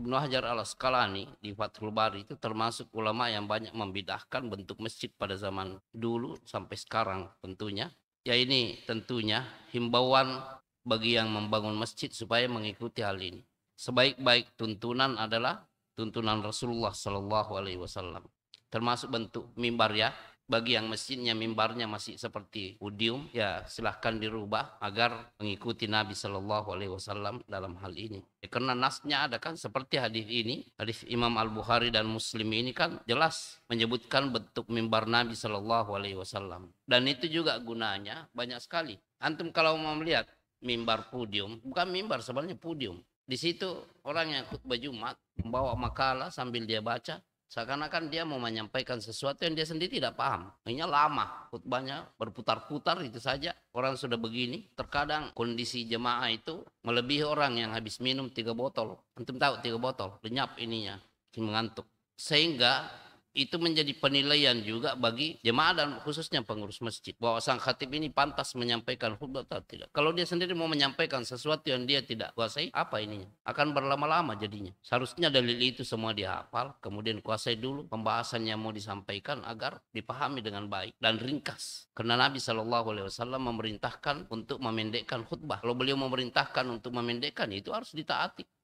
Ibnu Hajar al Asqalani di Fathul Bari itu termasuk ulama yang banyak membidahkan bentuk masjid pada zaman dulu sampai sekarang tentunya. Ya ini tentunya himbauan bagi yang membangun masjid supaya mengikuti hal ini. Sebaik-baik tuntunan adalah tuntunan Rasulullah Shallallahu Alaihi Wasallam. Termasuk bentuk mimbar ya, bagi yang mesinnya mimbarnya masih seperti podium, ya silahkan dirubah agar mengikuti Nabi Shallallahu Alaihi Wasallam dalam hal ini ya, karena nasnya ada kan seperti hadis ini hadis Imam Al Bukhari dan Muslim ini kan jelas menyebutkan bentuk mimbar Nabi Shallallahu Alaihi Wasallam dan itu juga gunanya banyak sekali antum kalau mau melihat mimbar podium bukan mimbar sebenarnya podium di situ orang yang khutbah Jumat membawa makalah sambil dia baca Seakan-akan dia mau menyampaikan sesuatu yang dia sendiri tidak paham. ini lama khutbahnya berputar-putar itu saja. Orang sudah begini. Terkadang kondisi jemaah itu melebihi orang yang habis minum tiga botol. Antum tahu tiga botol. Lenyap ininya. Mengantuk. Sehingga itu menjadi penilaian juga bagi jemaah dan khususnya pengurus masjid bahwa sang khatib ini pantas menyampaikan khutbah atau tidak. Kalau dia sendiri mau menyampaikan sesuatu yang dia tidak kuasai, apa ininya? Akan berlama-lama jadinya. Seharusnya dalil itu semua dihafal, kemudian kuasai dulu pembahasan yang mau disampaikan agar dipahami dengan baik dan ringkas. Karena Nabi Shallallahu Alaihi Wasallam memerintahkan untuk memendekkan khutbah. Kalau beliau memerintahkan untuk memendekkan, itu harus ditaati.